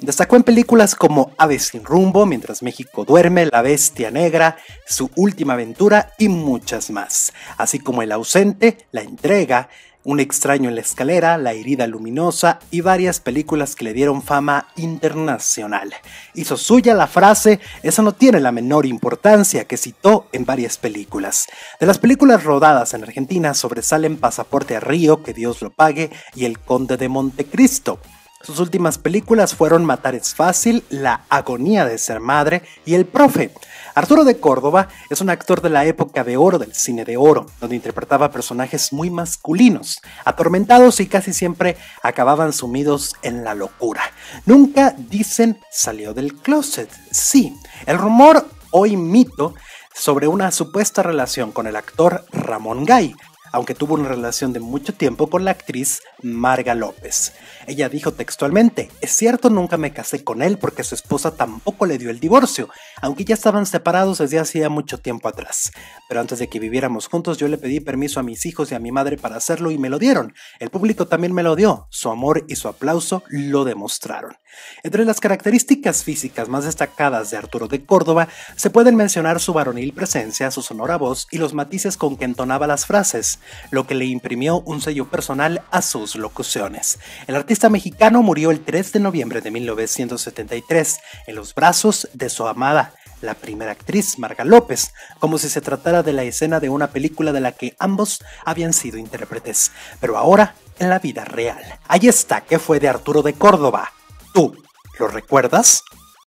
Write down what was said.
Destacó en películas como Aves sin rumbo, Mientras México duerme, La Bestia Negra, Su Última Aventura y muchas más, así como El ausente, La entrega, un extraño en la escalera, La herida luminosa y varias películas que le dieron fama internacional. Hizo suya la frase, eso no tiene la menor importancia, que citó en varias películas. De las películas rodadas en Argentina sobresalen Pasaporte a Río, Que Dios lo pague, y El Conde de Montecristo. Sus últimas películas fueron Matar es fácil, La agonía de ser madre y El profe. Arturo de Córdoba es un actor de la época de oro del cine de oro, donde interpretaba personajes muy masculinos, atormentados y casi siempre acababan sumidos en la locura. Nunca dicen salió del closet. Sí, el rumor hoy mito sobre una supuesta relación con el actor Ramón Gay, aunque tuvo una relación de mucho tiempo con la actriz Marga López. Ella dijo textualmente, es cierto, nunca me casé con él porque su esposa tampoco le dio el divorcio, aunque ya estaban separados desde hacía mucho tiempo atrás. Pero antes de que viviéramos juntos yo le pedí permiso a mis hijos y a mi madre para hacerlo y me lo dieron. El público también me lo dio, su amor y su aplauso lo demostraron. Entre las características físicas más destacadas de Arturo de Córdoba se pueden mencionar su varonil presencia, su sonora voz y los matices con que entonaba las frases lo que le imprimió un sello personal a sus locuciones. El artista mexicano murió el 3 de noviembre de 1973 en los brazos de su amada, la primera actriz, Marga López, como si se tratara de la escena de una película de la que ambos habían sido intérpretes, pero ahora en la vida real. Ahí está, que fue de Arturo de Córdoba. ¿Tú lo recuerdas?